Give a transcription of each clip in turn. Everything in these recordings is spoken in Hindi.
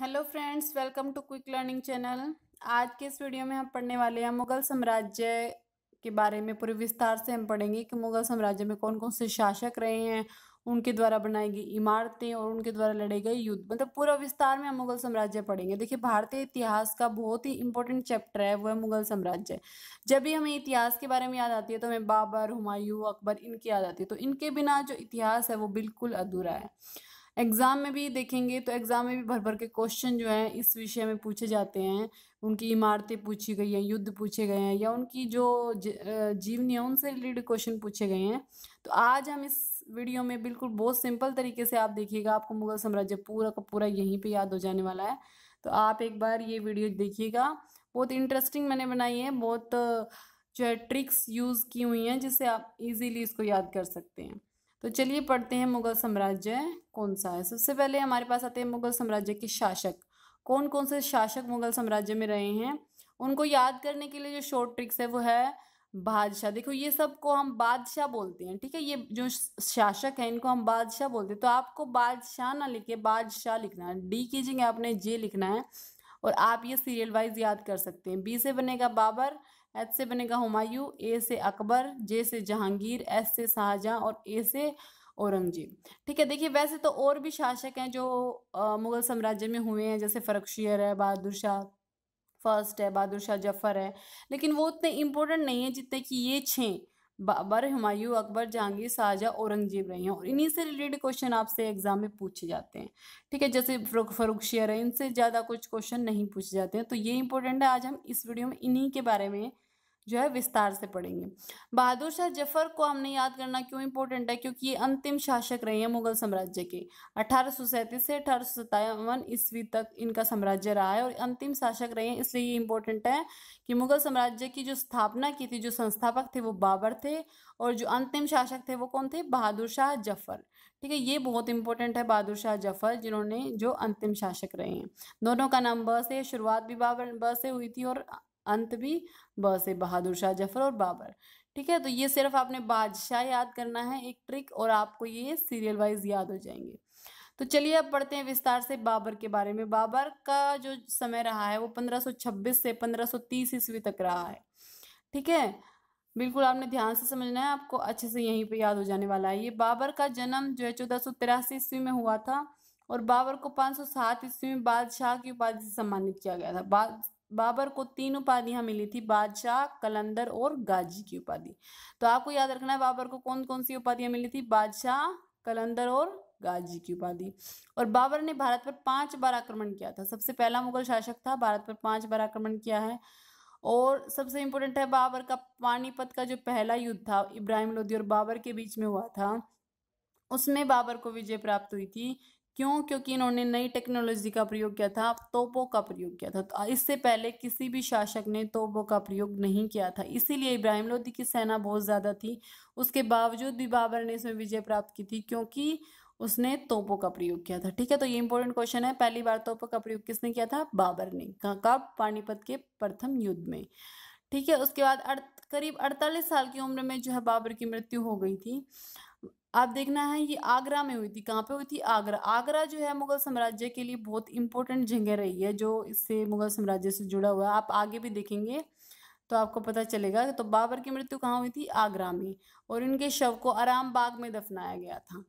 hello friends welcome to quick learning channel आज के इस वीडियो में हम पढ़ने वाले हैं मुगल साम्राज्य के बारे में पूरे विस्तार से हम पढ़ेंगे कि मुगल साम्राज्य में कौन कौन से शासक रहे हैं उनके द्वारा बनाई गई इमारतें और उनके द्वारा लड़े गए युद्ध मतलब पूरा विस्तार में हम मुगल साम्राज्य पढ़ेंगे देखिए भारतीय इतिहास का बहुत ही इंपॉर्टेंट चैप्टर है वो है मुगल साम्राज्य जब भी हमें इतिहास के बारे में याद आती है तो हमें बाबर हुमायूं अकबर इनकी याद आती है तो इनके बिना जो इतिहास है वो बिल्कुल अधूरा है एग्ज़ाम में भी देखेंगे तो एग्ज़ाम में भी भर भर के क्वेश्चन जो हैं इस विषय में पूछे जाते हैं उनकी इमारतें पूछी गई हैं युद्ध पूछे गए हैं या उनकी जो जीवनी है उनसे रिलेटेड क्वेश्चन पूछे गए हैं तो आज हम इस वीडियो में बिल्कुल बहुत सिंपल तरीके से आप देखिएगा आपको मुगल साम्राज्य पूरा का पूरा यहीं पर याद हो जाने वाला है तो आप एक बार ये वीडियो देखिएगा बहुत इंटरेस्टिंग मैंने बनाई है बहुत जो है ट्रिक्स यूज़ की हुई हैं जिससे आप इजीली इसको याद कर सकते हैं तो चलिए पढ़ते हैं मुगल साम्राज्य कौन सा है सबसे पहले हमारे पास आते हैं मुगल साम्राज्य के शासक कौन कौन से शासक मुगल साम्राज्य में रहे हैं उनको याद करने के लिए जो शॉर्ट ट्रिक्स है वो है बादशाह देखो ये सब को हम बादशाह बोलते हैं ठीक है ये जो शासक है इनको हम बादशाह बोलते हैं तो आपको बादशाह ना लिखे बादशाह लिखना है डी कीजिए आपने जे लिखना है और आप ये सीरियल वाइज याद कर सकते हैं बी से बनेगा बाबर एच से बनेगा हुमायूं ए से अकबर जे से जहांगीर एस से शाहजहाँ और ए से औरंगजेब ठीक है देखिए वैसे तो और भी शासक हैं जो मुगल साम्राज्य में हुए हैं जैसे फरक्शियर है बहादुर शाह फर्स्ट है बहादुर शाह जफर है लेकिन वो उतने इम्पोर्टेंट नहीं है जितने कि ये छः बाबर हमायूं अकबर जहांगीर शाहजहाँ औरंगजेब रहे हैं और इन्हीं से रिलेटेड क्वेश्चन आपसे एग्जाम में पूछे जाते हैं ठीक है जैसे फरूख शेयर है इनसे ज़्यादा कुछ क्वेश्चन नहीं पूछे जाते हैं तो ये इंपॉर्टेंट है आज हम इस वीडियो में इन्हीं के बारे में जो है विस्तार से पढ़ेंगे बहादुर शाह जफर को हमने याद करना क्यों इंपॉर्टेंट है क्योंकि ये अंतिम शासक रहे हैं मुगल साम्राज्य के अठारह से अठारह ईस्वी तक इनका साम्राज्य रहा है और अंतिम शासक रहे हैं इसलिए ये इंपॉर्टेंट है कि मुगल साम्राज्य की जो स्थापना की थी जो संस्थापक थे वो बाबर थे और जो अंतिम शासक थे वो कौन थे बहादुर शाह जफर ठीक है ये बहुत इंपॉर्टेंट है बहादुर शाह जफर जिन्होंने जो अंतिम शासक रहे हैं दोनों का नाम ब से शुरुआत भी बाबर ब से हुई थी और अंत भी ब से बहादुर शाह जफर और बाबर ठीक है तो ये सिर्फ आपने बादशाह याद करना है एक ट्रिक और आपको ये सीरियल वाइज याद हो जाएंगे तो चलिए अब पढ़ते हैं विस्तार से बाबर के बारे में बाबर का जो समय रहा है वो 1526 से 1530 ईस्वी तक रहा है ठीक है बिल्कुल आपने ध्यान से समझना है आपको अच्छे से यहीं पे याद हो जाने वाला है ये बाबर का जन्म जो है चौदह सौ ईस्वी में हुआ था और बाबर को 507 ईस्वी में बादशाह की उपाधि से सम्मानित किया गया था बाबर को तीन उपाधियां मिली थी बादशाह कलंदर और गाजी की उपाधि तो आपको याद रखना है बाबर को कौन कौन सी उपाधियां मिली थी बादशाह कलंदर और गाजी की उपाधि और बाबर ने भारत पर पांच बार आक्रमण किया था सबसे पहला मुगल शासक था भारत पर पांच बार आक्रमण किया है और सबसे इंपॉर्टेंट है बाबर का पानीपत का जो पहला युद्ध था इब्राहिम लोधी और बाबर के बीच में हुआ था उसमें बाबर को विजय प्राप्त हुई थी क्यों क्योंकि इन्होंने नई टेक्नोलॉजी का प्रयोग किया था तोपों का प्रयोग किया था तो इससे पहले किसी भी शासक ने तोपों का प्रयोग नहीं किया था इसीलिए इब्राहिम लोदी की सेना बहुत ज़्यादा थी उसके बावजूद भी बाबर ने इसमें विजय प्राप्त की थी क्योंकि उसने तोपों का प्रयोग किया था ठीक है तो ये इंपॉर्टेंट क्वेश्चन है पहली बार तोपों का प्रयोग किसने किया था बाबर ने कब पानीपत के प्रथम युद्ध में ठीक है उसके बाद अड़, करीब अड़तालीस साल की उम्र में जो है बाबर की मृत्यु हो गई थी आप देखना है ये आगरा में हुई थी कहाँ पे हुई थी आगरा आगरा जो है मुगल साम्राज्य के लिए बहुत इंपॉर्टेंट जगह रही है जो इससे मुगल साम्राज्य से जुड़ा हुआ है आप आगे भी देखेंगे तो आपको पता चलेगा तो बाबर की मृत्यु कहाँ हुई थी आगरा में और इनके शव को आराम बाग में दफनाया गया था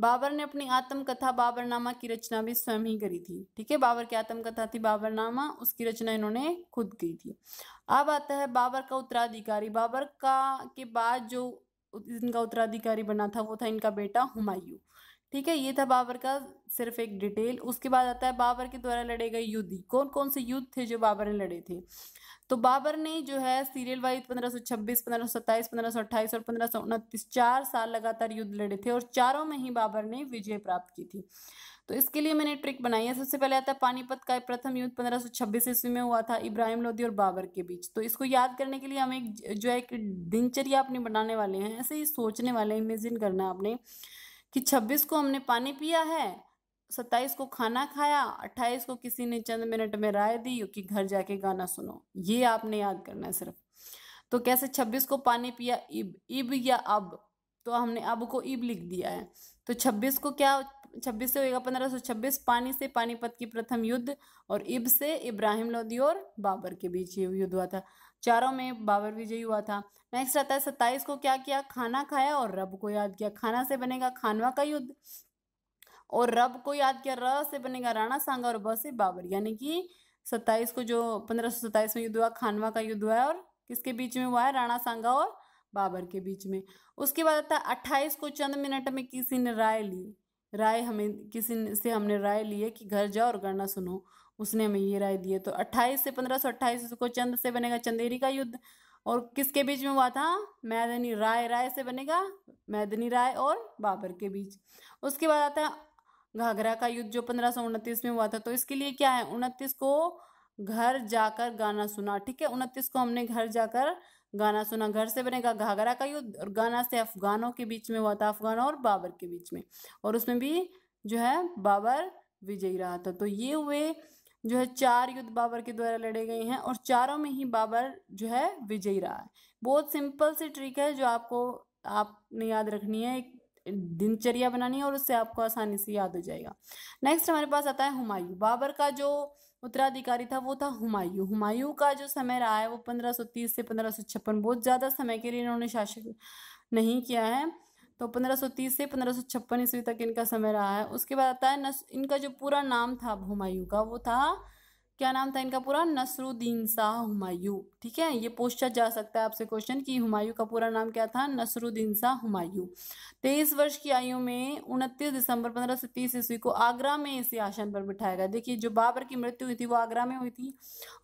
बाबर ने अपनी आत्मकथा बाबरनामा की रचना भी स्वयं ही करी थी ठीक है बाबर की आत्मकथा थी बाबरनामा उसकी रचना इन्होंने खुद की थी अब आता है बाबर का उत्तराधिकारी बाबर का के बाद जो इनका उत्तराधिकारी बना था वो था इनका बेटा हुमायूं ठीक है ये था बाबर का सिर्फ एक डिटेल उसके बाद आता है बाबर के द्वारा लड़े गए युद्ध कौन कौन से युद्ध थे जो बाबर ने लड़े थे तो बाबर ने जो है सीरियल वाइज पंद्रह पंद्रह सौ सौ छब्बीस सत्ताईस पंद्रह सौ अट्ठाईस और पंद्रह सौ उनतीस चार साल लगातार युद्ध लड़े थे और चारों में ही बाबर ने विजय प्राप्त की थी तो इसके लिए मैंने ट्रिक बनाई है सबसे पहले आता है पानीपत का प्रथम युद्ध 1526 ईस्वी में हुआ था इब्राहिम लोधी और बाबर के बीच तो इसको याद करने के लिए हम एक जो है एक दिनचर्या अपनी बनाने वाले हैं ऐसे ही सोचने वाले हैं इमेजिन करना है आपने कि छब्बीस को हमने पानी पिया है सत्ताईस को खाना खाया अट्ठाईस को किसी ने चंद मिनट में राय दी कि घर जाके गाना सुनो ये आपने याद करना है सिर्फ तो कैसे छब्बीस को पानी पिया इब इब या अब तो हमने अब को इब लिख दिया है तो छब्बीस को क्या छब्बीस से होगा पंद्रह सौ छब्बीस पानी से पानीपत की प्रथम युद्ध और इब से इब्राहिम लोधी और बाबर के बीच ये युद्ध हुआ था चारों में बाबर विजयी हुआ था नेक्स्ट आता है सत्ताईस को क्या किया खाना खाया और रब को याद किया खाना से बनेगा खानवा का युद्ध और रब को याद किया र से बनेगा राणा सांगा और ब से बाबर यानी कि सत्ताईस को जो पंद्रह सौ सत्ताईस में युद्ध हुआ खानवा का युद्ध हुआ है और किसके बीच में हुआ है राणा सांगा और बाबर के बीच में उसके बाद आता है अट्ठाईस को चंद मिनट में किसी ने राय ली राय हमें किसी से हमने राय ली है कि घर जाओ और गाना सुनो उसने हमें ये राय दी है तो अट्ठाईस से पंद्रह सौ अट्ठाईस को चंद से बनेगा चंदेरी का युद्ध और किसके बीच में हुआ था मैदनी राय राय से बनेगा मैदनी राय और बाबर के बीच उसके बाद आता है घाघरा का युद्ध जो पंद्रह सौ उनतीस में हुआ था तो इसके लिए क्या है उनतीस को घर जाकर गाना सुना ठीक है उनतीस को हमने घर जाकर गाना सुना घर से बनेगा घाघरा का युद्ध और गाना से अफगानों के बीच में हुआ था अफगानों और बाबर के बीच में और उसमें भी जो है बाबर विजयी रहा था तो ये हुए जो है चार युद्ध बाबर के द्वारा लड़े गए हैं और चारों में ही बाबर जो है विजयी रहा है बहुत सिंपल सी ट्रिक है जो आपको आपने याद रखनी है एक दिनचर्या बनानी है और उससे आपको आसानी से याद हो जाएगा नेक्स्ट हमारे पास आता है हुमायूं बाबर का जो उत्तराधिकारी था वो था हुमायूं हुमायूं का जो समय रहा है वो 1530 से 1556 बहुत ज़्यादा समय के लिए इन्होंने शासक नहीं किया है तो 1530 से 1556 ईस्वी तक इनका समय रहा है उसके बाद आता है नस, इनका जो पूरा नाम था हुमायूं का वो था क्या नाम था इनका पूरा नसरुद्दीन शाह हुमायूं ठीक है ये पूछा जा सकता है आपसे क्वेश्चन कि हुमायूं का पूरा नाम क्या था नसरुद्दीन शाह हुमायूं तेईस वर्ष की आयु में उनतीस दिसंबर पंद्रह सौ तीस ईस्वी को आगरा में इसे आसन पर बिठाया गया देखिए जो बाबर की मृत्यु हुई थी वो आगरा में हुई थी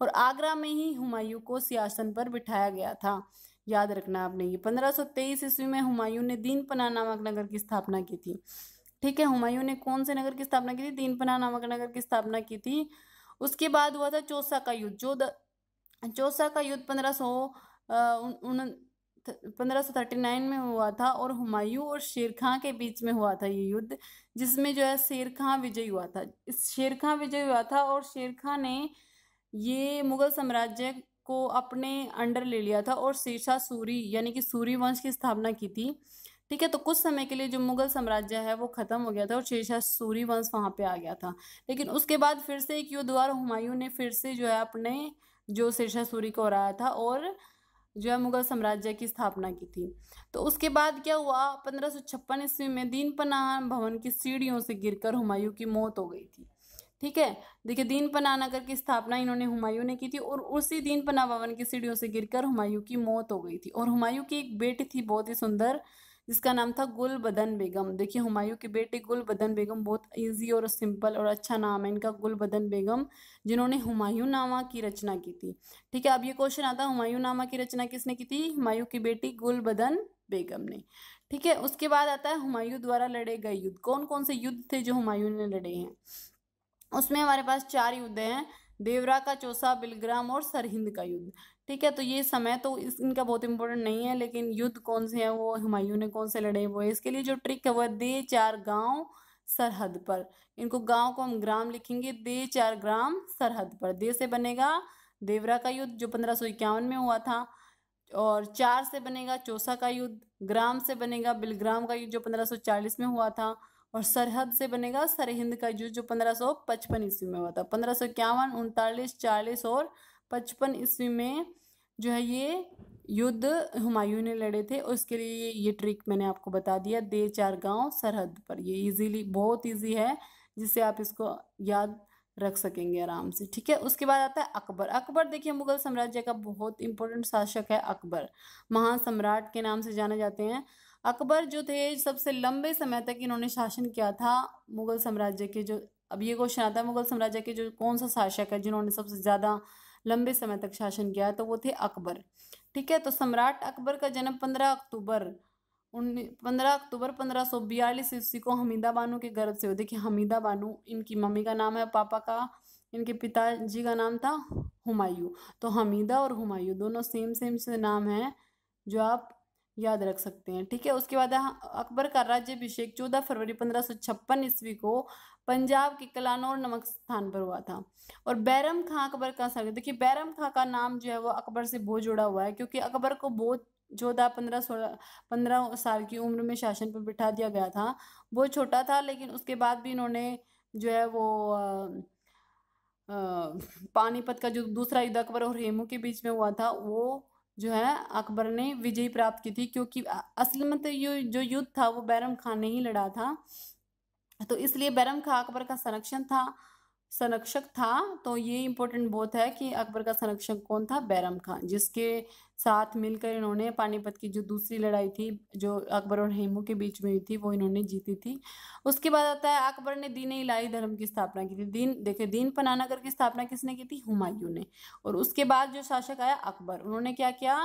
और आगरा में ही हुमायूं को सियासन पर बिठाया गया था याद रखना आपने ये पंद्रह सौ तेईस ईस्वी में हुमायूं ने दीनपना नामक नगर की स्थापना की थी ठीक है हुमायूं ने कौन से नगर की स्थापना की थी दीनपना नामक नगर की स्थापना की थी उसके बाद हुआ था चौसा का युद्ध जो चौसा का युद्ध पंद्रह सौ पंद्रह सौ थर्टी नाइन में हुआ था और हुमायूं और शेर खां के बीच में हुआ था ये युद्ध जिसमें जो है शेर खां विजयी हुआ था इस शेर खां विजय हुआ था और शेर खां ने ये मुगल साम्राज्य को अपने अंडर ले लिया था और शेरशाह सूरी यानी कि सूरी वंश की स्थापना की थी ठीक है तो कुछ समय के लिए जो मुगल साम्राज्य है वो ख़त्म हो गया था और शेरशाह सूरी वंश वहाँ पर आ गया था लेकिन उसके बाद फिर से एक युद्ध हुआ हुमायूं ने फिर से जो है अपने जो शेरशाह सूरी को हराया था और जो है मुगल साम्राज्य की स्थापना की थी तो उसके बाद क्या हुआ पंद्रह छप्पन ईस्वी में दीन भवन की सीढ़ियों से गिरकर हुमायूं की मौत हो गई थी ठीक है देखिए दीन पना नगर की स्थापना इन्होंने हुमायूं ने की थी और उसी दीन पना भवन की सीढ़ियों से गिरकर हुमायूं की मौत हो गई थी और हुमायूं की एक बेटी थी बहुत ही सुंदर जिसका नाम था गुल बदन बेगम देखिए हुमायूं की बेटी गुल बदन बेगम बहुत इजी और सिंपल और अच्छा नाम है इनका गुल बदन बेगम जिन्होंने हुमायूं नामा की रचना की थी ठीक है अब ये क्वेश्चन आता है हुमायूं नामा की रचना किसने की थी हुमायूं की बेटी गुल बदन बेगम ने ठीक है उसके बाद आता है हुमायूं द्वारा लड़े गए युद्ध कौन कौन से युद्ध थे जो हुमायूं ने लड़े हैं उसमें हमारे पास चार युद्ध हैं देवरा का चौसा बिलग्राम और सरहिंद का युद्ध ठीक है तो ये समय तो इस इनका बहुत इंपॉर्टेंट नहीं है लेकिन युद्ध कौन से हैं वो हुमायूं ने कौन से लड़े हुए इसके लिए जो ट्रिक है वह दे चार गांव सरहद पर इनको गांव को हम ग्राम लिखेंगे दे चार ग्राम सरहद पर दे से बनेगा देवरा का युद्ध जो पंद्रह सौ इक्यावन में हुआ था और चार से बनेगा चौसा का युद्ध ग्राम से बनेगा बिलग्राम का युद्ध जो पंद्रह सौ चालीस में हुआ था और सरहद से बनेगा सरहिंद का युद्ध जो पंद्रह सौ पचपन ईस्वी में हुआ था पंद्रह सौ इक्यावन उनतालीस चालीस और पचपन ईस्वी में जो है ये युद्ध हुमायूं ने लड़े थे और उसके लिए ये ट्रिक मैंने आपको बता दिया दे चार गांव सरहद पर ये इजीली बहुत इजी है जिससे आप इसको याद रख सकेंगे आराम से ठीक है उसके बाद आता है अकबर अकबर देखिए मुगल साम्राज्य का बहुत इंपॉर्टेंट शासक है अकबर महासम्राट के नाम से जाने जाते हैं अकबर जो थे सबसे लंबे समय तक इन्होंने शासन किया था मुगल साम्राज्य के जो अब ये क्वेश्चन आता है मुगल साम्राज्य के जो कौन सा शासक है जिन्होंने सबसे ज़्यादा लंबे समय तक शासन किया तो वो थे अकबर ठीक है तो सम्राट अकबर का जन्म पंद्रह अक्टूबर पंद्रह अक्टूबर पंद्रह सौ बयालीस ईस्वी को हमीदा बानू के गर्भ से हुई देखिए हमीदा बानू इनकी मम्मी का नाम है पापा का इनके पिताजी का नाम था हुमायूं तो हमीदा और हुमायूं दोनों सेम सेम से नाम हैं जो आप याद रख सकते हैं ठीक है उसके बाद अकबर का राज्य अभिषेक चौदह फरवरी पंद्रह सौ छप्पन ईस्वी को पंजाब के कलानौर नमक स्थान पर हुआ था और बैरम खां अकबर का सर देखिए बैरम खां का नाम जो है वो अकबर से बहुत जुड़ा हुआ है क्योंकि अकबर को बहुत चौदह पंद्रह सोलह पंद्रह साल की उम्र में शासन पर बिठा दिया गया था बहुत छोटा था लेकिन उसके बाद भी इन्होंने जो है वो पानीपत का जो दूसरा युद्ध अकबर और हेमू के बीच में हुआ था वो जो है अकबर ने विजय प्राप्त की थी क्योंकि असल में तो जो युद्ध था वो बैरम खान ने ही लड़ा था तो इसलिए बैरम खा अकबर का संरक्षण था संरक्षक था तो ये इम्पोर्टेंट बहुत है कि अकबर का संरक्षक कौन था बैरम खान जिसके साथ मिलकर इन्होंने पानीपत की जो दूसरी लड़ाई थी जो अकबर और हेमू के बीच में हुई थी वो इन्होंने जीती थी उसके बाद आता है अकबर ने दीन इलाही धर्म की स्थापना की थी दीन देखिए दीन पनानागर की स्थापना किसने की थी हुमायूं ने और उसके बाद जो शासक आया अकबर उन्होंने क्या किया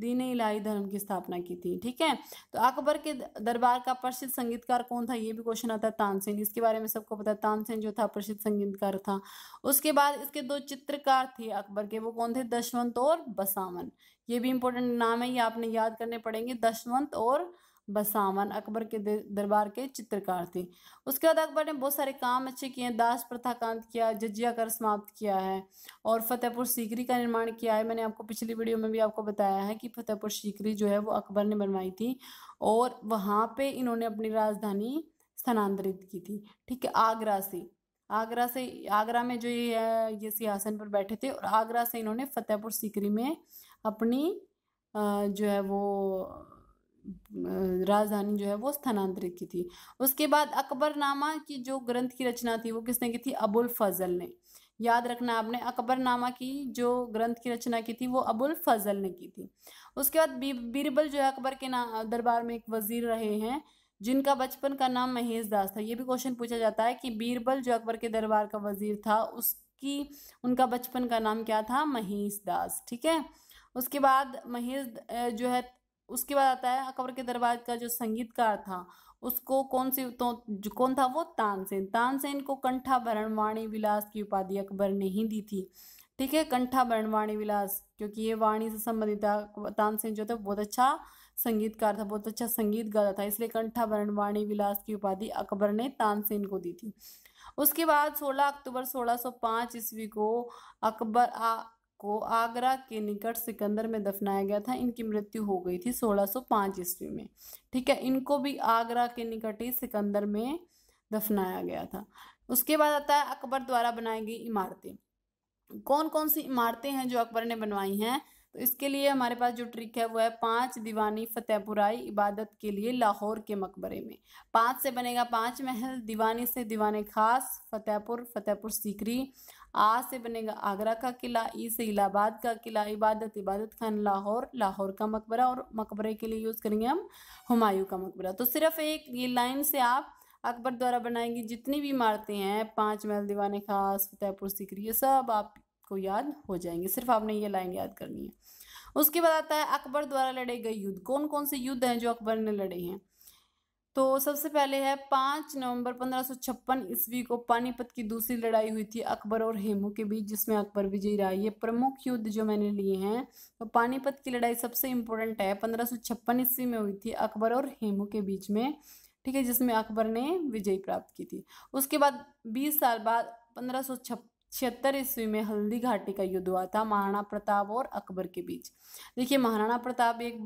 दीन इलाही धर्म की स्थापना की थी ठीक है तो अकबर के दरबार का प्रसिद्ध संगीतकार कौन था ये भी क्वेश्चन आता है तानसेन इसके बारे में सबको पता है तानसेन जो था प्रसिद्ध संगीतकार था उसके बाद इसके दो चित्रकार थे अकबर के वो कौन थे दशवंत और बसावन ये भी इंपॉर्टेंट नाम है ये आपने याद करने पड़ेंगे दशवंत और बसावन अकबर के दरबार के चित्रकार थे उसके बाद अकबर ने बहुत सारे काम अच्छे किए हैं दास प्रथा का अंत किया जजिया कर समाप्त किया है और फतेहपुर सीकरी का निर्माण किया है मैंने आपको पिछली वीडियो में भी आपको बताया है कि फतेहपुर सीकरी जो है वो अकबर ने बनवाई थी और वहाँ पे इन्होंने अपनी राजधानी स्थानांतरित की थी ठीक है आगरा से आगरा से आगरा में जो ये ये सिंहासन पर बैठे थे और आगरा से इन्होंने फतेहपुर सीकरी में अपनी जो है वो राजधानी जो है वो स्थानांतरित की थी उसके बाद अकबरनामा की जो ग्रंथ की रचना थी वो किसने की थी अबुल फजल ने याद रखना आपने अकबरनामा की जो ग्रंथ की रचना की थी वो अबुल फजल ने की थी उसके बाद बीरबल जो है अकबर के ना दरबार में एक वजीर रहे हैं जिनका बचपन का नाम महेश दास था ये भी क्वेश्चन पूछा जाता है कि बीरबल जो अकबर के दरबार का वजीर था उसकी उनका बचपन का नाम क्या था महेश दास ठीक है उसके बाद महेश जो है उसके बाद आता है अकबर के दरबार का जो संगीतकार था उसको कौन सी तो कौन था वो तानसेन तानसेन को कंठा भरणवाणी विलास की उपाधि अकबर ने ही दी थी ठीक है कंठा भरणवाणी विलास क्योंकि ये वाणी से संबंधित था तानसेन जो था बहुत अच्छा संगीतकार था बहुत अच्छा संगीत गाता था इसलिए कंठा भरणवाणी विलास की उपाधि अकबर ने तानसेन को दी थी उसके बाद 16 अक्टूबर 1605 ईस्वी को अकबर को आगरा के निकट सिकंदर में दफनाया गया था इनकी मृत्यु हो गई थी 1605 ईस्वी में ठीक है इनको भी आगरा के निकट ही सिकंदर में दफनाया गया था उसके बाद आता है अकबर द्वारा बनाई गई इमारतें कौन कौन सी इमारतें हैं जो अकबर ने बनवाई हैं तो इसके लिए हमारे पास जो ट्रिक है वो है पांच दीवानी फतेहपुराई इबादत के लिए लाहौर के मकबरे में पांच से बनेगा पांच महल दीवानी से दीवाने खास फतेहपुर फतेहपुर सीकरी आ से बनेगा आगरा का किला ई से इलाहाबाद का किला इबादत इबादत खान लाहौर लाहौर का मकबरा और मकबरे के लिए यूज़ करेंगे हम हुमायूं का मकबरा तो सिर्फ एक ये लाइन से आप अकबर द्वारा बनाई गई जितनी भी इमारतें हैं पाँच महल दीवान खास फतेहपुर सिकरी ये सब आपको याद हो जाएंगे सिर्फ आपने ये लाइन याद करनी है उसके बाद आता है अकबर द्वारा लड़े गए युद्ध कौन कौन से युद्ध हैं जो अकबर ने लड़े हैं तो सबसे पहले है पाँच नवंबर पंद्रह सौ छप्पन ईस्वी को पानीपत की दूसरी लड़ाई हुई थी अकबर और हेमू के बीच जिसमें अकबर विजयी रहा ये प्रमुख युद्ध जो मैंने लिए हैं तो पानीपत की लड़ाई सबसे इम्पोर्टेंट है पंद्रह सौ छप्पन ईस्वी में हुई थी अकबर और हेमू के बीच में ठीक है जिसमें अकबर ने विजय प्राप्त की थी उसके बाद बीस साल बाद पंद्रह सौ छिहत्तर ईस्वी में हल्दी घाटी का युद्ध हुआ था महाराणा प्रताप और अकबर के बीच देखिए महाराणा प्रताप एक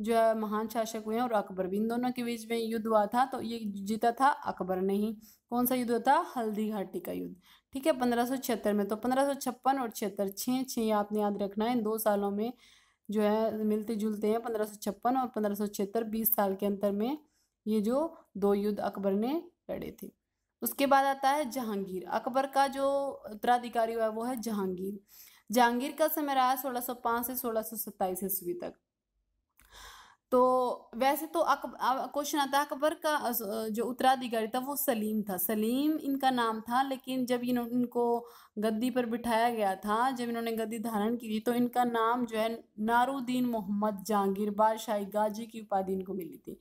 जो है महान शासक हुए हैं और अकबर भी इन दोनों के बीच में युद्ध हुआ था तो ये जीता था अकबर ने ही कौन सा युद्ध होता हल्दी घाटी का युद्ध ठीक है पंद्रह में तो पंद्रह और छिहत्तर छः छः आपने याद रखना है इन दो सालों में जो है मिलते जुलते हैं पंद्रह और पंद्रह बीस साल के अंतर में ये जो दो युद्ध अकबर ने लड़े थे उसके बाद आता है जहांगीर अकबर का जो उत्तराधिकारी हुआ वो है जहांगीर जहांगीर का समय रहा है सोलह सौ पाँच से सोलह सौ सत्ताईस ईस्वी तक तो वैसे तो क्वेश्चन आता है अकबर का जो उत्तराधिकारी था वो सलीम था सलीम इनका नाम था लेकिन जब इन इनको गद्दी पर बिठाया गया था जब इन्होंने गद्दी धारण की थी तो इनका नाम जो है नारुद्दीन मोहम्मद जहांगीर बादशाही गाजी की उपाधि इनको मिली थी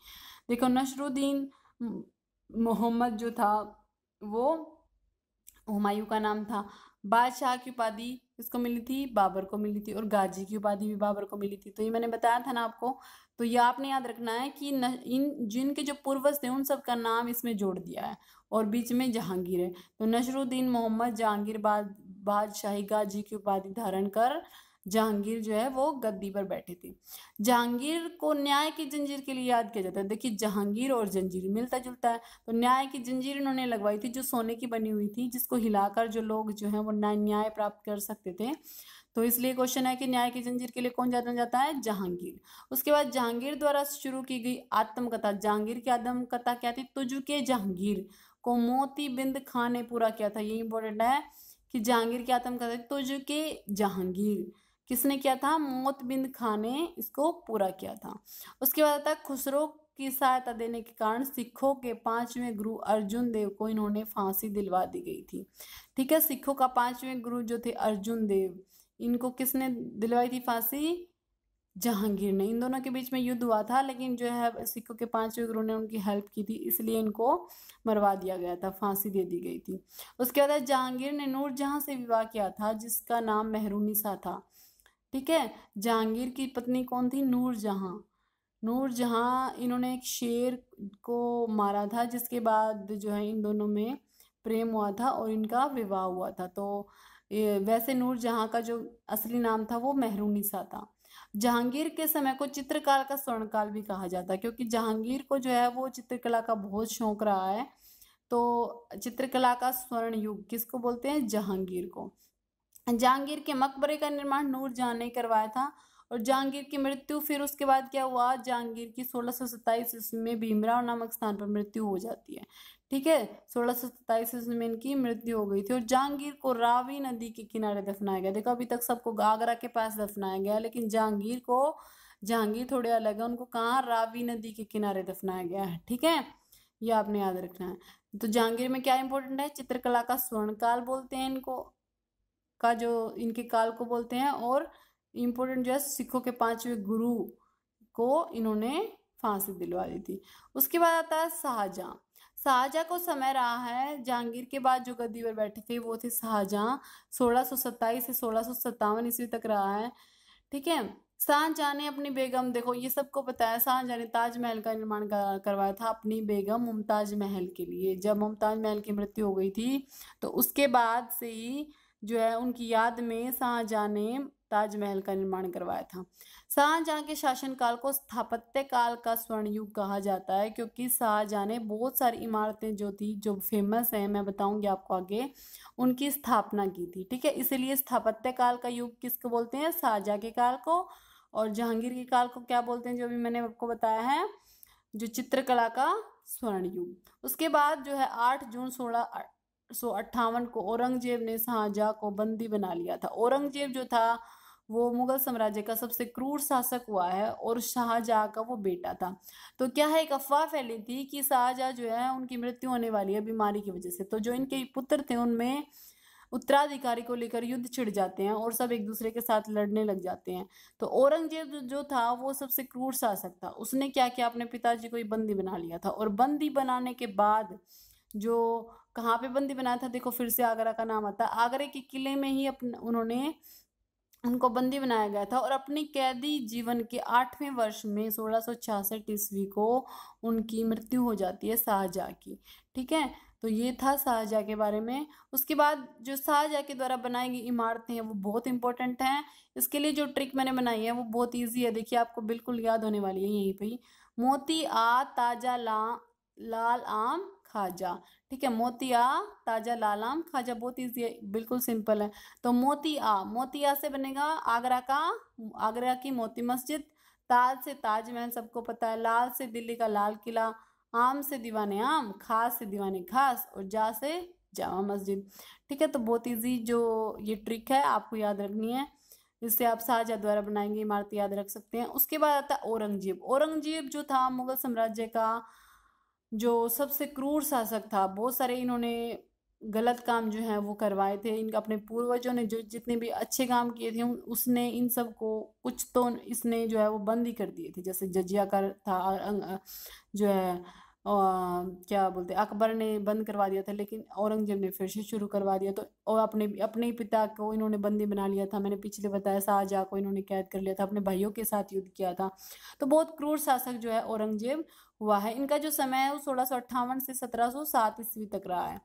देखो नशरुद्दीन मोहम्मद जो था वो हुमायूं का नाम था बादशाह की उपाधि किसको मिली थी बाबर को मिली थी और गाजी की उपाधि भी बाबर को मिली थी तो ये मैंने बताया था ना आपको तो ये आपने याद रखना है कि न, इन जिनके जो पूर्वज थे उन सब का नाम इसमें जोड़ दिया है और बीच में जहांगीर है तो नशरुद्दीन मोहम्मद जहांगीर बाद बादशाही गाजी की उपाधि धारण कर जहांगीर जो है वो गद्दी पर बैठे थे जहांगीर को न्याय की जंजीर के लिए याद किया जाता है देखिए जहांगीर और जंजीर मिलता जुलता है तो न्याय की जंजीर इन्होंने लगवाई थी जो सोने की बनी हुई थी जिसको हिलाकर जो लोग जो है वो न्याय प्राप्त कर सकते थे तो इसलिए क्वेश्चन है कि न्याय की जंजीर के लिए कौन जाना जाता है जहांगीर उसके बाद जहांगीर द्वारा शुरू की गई आत्मकथा जहांगीर की आत्मकथा क्या थी तुजुके जहांगीर को मोती बिंद खान ने पूरा किया था ये इंपॉर्टेंट है कि जहांगीर की आत्मकथा तुजुके जहांगीर किसने किया था मोत बिंद खान ने इसको पूरा किया था उसके बाद आता खुसरो की सहायता देने के कारण सिखों के पांचवें गुरु अर्जुन देव को इन्होंने फांसी दिलवा दी गई थी ठीक है सिखों का पांचवें गुरु जो थे अर्जुन देव इनको किसने दिलवाई थी फांसी जहांगीर ने इन दोनों के बीच में युद्ध हुआ था लेकिन जो है सिखों के पांच गुरु ने उनकी हेल्प की थी इसलिए इनको मरवा दिया गया था फांसी दे दी गई थी उसके बाद जहांगीर ने नूर जहां से विवाह किया था जिसका नाम मेहरूनिसा था ठीक है जहांगीर की पत्नी कौन थी नूर जहां नूर जहां इन्होंने एक शेर को मारा था जिसके बाद जो है इन दोनों में प्रेम हुआ था और इनका विवाह हुआ था तो वैसे नूर जहाँ का जो असली नाम था वो महरूनिसा था जहांगीर के समय को चित्रकाल का स्वर्णकाल भी कहा जाता है क्योंकि जहांगीर को जो है वो चित्रकला का बहुत शौक रहा है तो चित्रकला का स्वर्ण युग किसको बोलते हैं जहांगीर को जहांगीर के मकबरे का निर्माण नूर जहां ने करवाया था और जहांगीर की मृत्यु फिर उसके बाद क्या हुआ जहांगीर की सोलह सौ ईस्वी में भीमराव नामक स्थान पर मृत्यु हो जाती है ठीक है सोलह सौ सत्ताईस ईस्वी में इनकी मृत्यु हो गई थी और जहांगीर को रावी नदी के किनारे दफनाया गया देखो अभी तक सबको आगरा के पास दफनाया गया लेकिन जहांगीर को जहांगीर थोड़े अलग है उनको कहाँ रावी नदी के किनारे दफनाया गया है ठीक है ये आपने याद रखना है तो जहांगीर में क्या इंपॉर्टेंट है चित्रकला का स्वर्ण काल बोलते हैं इनको का जो इनके काल को बोलते हैं और इम्पोर्टेंट जो है सिखों के पांचवें गुरु को इन्होंने फांसी दिलवा दी थी उसके बाद आता है शाहजहां शाहजहाँ को समय रहा है जहांगीर के बाद जो गद्दी पर बैठे थे वो थे शाहजहाँ सोलह सौ सत्ताईस से सोलह सौ सत्तावन ईस्वी तक रहा है ठीक है शाहजहाँ ने अपनी बेगम देखो ये सबको पता है शाहजहाँ ने ताजमहल का निर्माण करवाया था अपनी बेगम मुमताज महल के लिए जब मुमताज महल की मृत्यु हो गई थी तो उसके बाद से ही जो है उनकी याद में शाहजहाँ ने ताजमहल का निर्माण करवाया था शाहजहाँ के शासनकाल को स्थापत्य काल का स्वर्ण युग कहा जाता है क्योंकि शाहजहाँ ने बहुत सारी इमारतें जो थी जो फेमस हैं मैं बताऊंगी आपको आगे उनकी स्थापना की थी ठीक है इसीलिए स्थापत्य काल का युग किसको बोलते हैं शाहजहाँ के काल को और जहांगीर के काल को क्या बोलते हैं जो भी मैंने आपको बताया है जो चित्रकला का स्वर्ण युग उसके बाद जो है आठ जून सोलह सो अट्ठावन को औरंगजेब ने शाहजहाँ को बंदी बना लिया था औरंगजेब जो था वो मुगल साम्राज्य का सबसे क्रूर शासक हुआ है और शाहजहाँ का वो बेटा था तो क्या है एक अफवाह फैली थी कि शाहजहाँ जो है उनकी मृत्यु होने वाली है बीमारी की वजह से तो जो इनके पुत्र थे उनमें उत्तराधिकारी को लेकर युद्ध छिड़ जाते हैं और सब एक दूसरे के साथ लड़ने लग जाते हैं तो औरंगजेब जो था वो सबसे क्रूर शासक था उसने क्या किया अपने पिताजी को बंदी बना लिया था और बंदी बनाने के बाद जो कहाँ पे बंदी बनाया था देखो फिर से आगरा का नाम आता आगरे आगरा के किले में ही अपने उन्होंने उनको बंदी बनाया गया था और अपनी कैदी जीवन के आठवें वर्ष में सोलह सौ छियासठ ईस्वी को उनकी मृत्यु हो जाती है शाहजहाँ की ठीक है तो ये था शाहजहाँ के बारे में उसके बाद जो शाहजहाँ के द्वारा बनाई गई इमारतें हैं वो बहुत इंपॉर्टेंट हैं इसके लिए जो ट्रिक मैंने बनाई है वो बहुत ईजी है देखिए आपको बिल्कुल याद होने वाली है यहीं पर मोती आ ताजा ला लाल आम खाजा ठीक है मोतिया ताजा लाल आम खाजा बहुत ईजी है बिल्कुल सिंपल है तो मोतिया मोतिया से बनेगा आगरा का आगरा की मोती मस्जिद ताल से ताजमहल सबको पता है लाल से दिल्ली का लाल किला आम से दीवाने आम खास से दीवाने खास और जा से जामा मस्जिद ठीक है तो बहुत ईजी जो ये ट्रिक है आपको याद रखनी है जिससे आप शाहजहाँ द्वारा बनाएंगे इमारत याद रख सकते हैं उसके बाद आता है औरंगजेब औरंगजेब जो था मुगल साम्राज्य का जो सबसे क्रूर शासक था बहुत सारे इन्होंने गलत काम जो है वो करवाए थे इनका अपने पूर्वजों ने जो जितने भी अच्छे काम किए थे उसने इन सब को कुछ तो इसने जो है वो बंद ही कर दिए थे जैसे जजिया कर था जो है क्या बोलते अकबर ने बंद करवा दिया था लेकिन औरंगजेब ने फिर से शुरू करवा दिया तो और अपने अपने ही पिता को इन्होंने बंदी बना लिया था मैंने पिछले बताया शाहजहाँ को इन्होंने कैद कर लिया था अपने भाइयों के साथ युद्ध किया था तो बहुत क्रूर शासक जो है औरंगजेब हुआ है इनका जो समय है वो सोलह से सत्रह ईस्वी तक रहा है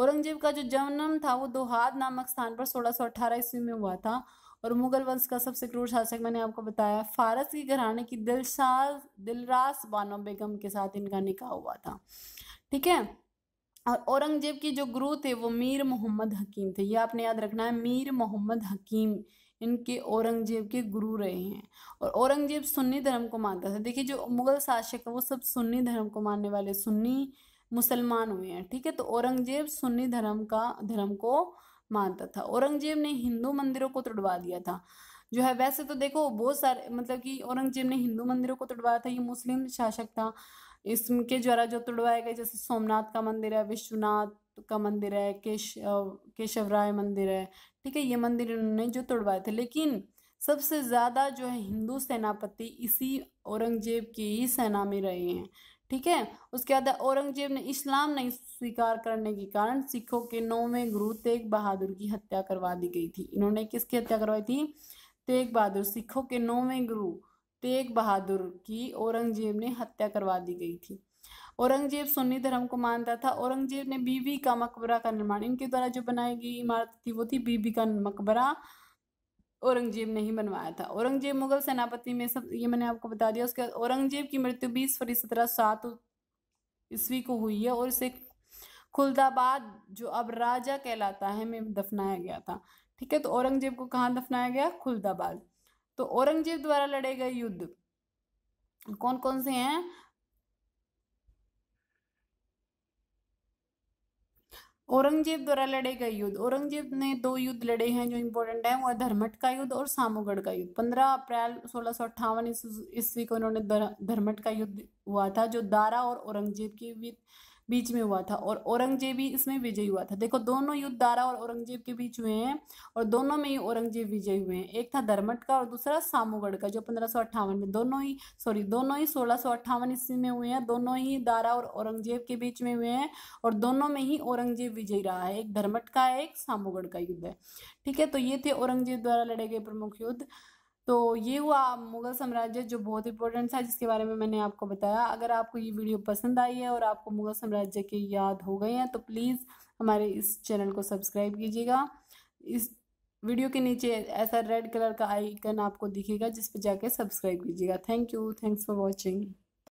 औरंगजेब का जो जन्म था वो दोहाद नामक स्थान पर सोलह ईस्वी में हुआ था और मुगल वंश का सबसे क्रूर शासक मैंने आपको बताया फारस के घराने की दिलशाज दिलरास बानो बेगम के साथ इनका निकाह हुआ था ठीक है और औरंगजेब के जो गुरु थे वो मीर मोहम्मद हकीम थे ये आपने याद रखना है मीर मोहम्मद हकीम इनके औरंगजेब के गुरु रहे हैं और औरंगजेब सुन्नी धर्म को मानता था देखिए जो मुगल शासक है वो सब सुन्नी धर्म को मानने वाले सुन्नी मुसलमान हुए हैं ठीक है तो औरंगजेब सुन्नी धर्म का धर्म को मानता था औरंगजेब ने हिंदू मंदिरों को तोड़वा दिया था जो है वैसे तो देखो बहुत सारे मतलब कि औरंगजेब ने हिंदू मंदिरों को तोड़वाया था ये मुस्लिम शासक था इसके द्वारा जो तोड़वाए गए जैसे सोमनाथ का मंदिर है विश्वनाथ का मंदिर है केश केशव राय मंदिर है ठीक है ये मंदिर इन्होंने जो तोड़वाए थे लेकिन सबसे ज़्यादा जो है हिंदू सेनापति इसी औरंगजेब की ही सेना में रहे हैं ठीक है उसके बाद औरंगजेब ने इस्लाम नहीं स्वीकार करने के कारण सिखों के नौवें गुरु तेग बहादुर की हत्या करवा दी गई थी इन्होंने किसकी हत्या करवाई थी तेग बहादुर सिखों के नौवें गुरु तेग बहादुर की औरंगजेब ने हत्या करवा दी गई थी औरंगजेब सुन्नी धर्म को मानता था औरंगजेब ने बीबी का मकबरा का निर्माण इनके द्वारा जो बनाई गई इमारत थी वो थी बीबी का मकबरा औरंगजेब ने ही बनवाया था औरंगजेब मुगल सेनापति में सब ये मैंने आपको बता दिया उसके बाद औरंगजेब की मृत्यु बीस फरवरी सत्रह सात ईस्वी को हुई है और इसे खुलदाबाद जो अब राजा कहलाता है में दफनाया गया था ठीक है तो औरंगजेब को कहाँ दफनाया गया खुलदाबाद तो औरंगजेब द्वारा लड़े गए युद्ध कौन कौन से हैं औरंगजेब द्वारा लड़े गए युद्ध औरंगजेब ने दो युद्ध लड़े हैं जो इम्पोर्टेंट है वो धर्मठ का युद्ध और सामोगढ़ का युद्ध पंद्रह अप्रैल सोलह सौ अट्ठावन ईस्वी को उन्होंने धर्मठ का युद्ध हुआ था जो दारा और औरंगजेब के बीच में हुआ था और औरंगजेब ही इसमें विजयी हुआ था देखो दोनों युद्ध दारा और औरंगजेब के बीच हुए हैं और दोनों में ही औरंगजेब विजयी हुए हैं एक था धर्मट का और दूसरा सामूगढ़ का जो पंद्रह में दोनों ही सॉरी दोनों ही सोलह सौ ईस्वी में हुए हैं दोनों ही दारा और औरंगजेब के बीच में हुए हैं और दोनों में ही औरंगजेब विजयी रहा है एक धर्मट का है एक सामूगढ़ का युद्ध है ठीक है तो ये थे औरंगजेब द्वारा लड़े गए प्रमुख युद्ध तो ये हुआ मुगल साम्राज्य जो बहुत इंपॉर्टेंट था जिसके बारे में मैंने आपको बताया अगर आपको ये वीडियो पसंद आई है और आपको मुगल साम्राज्य के याद हो गए हैं तो प्लीज़ हमारे इस चैनल को सब्सक्राइब कीजिएगा इस वीडियो के नीचे ऐसा रेड कलर का आइकन आपको दिखेगा जिस पर जाके सब्सक्राइब कीजिएगा thank you thanks for watching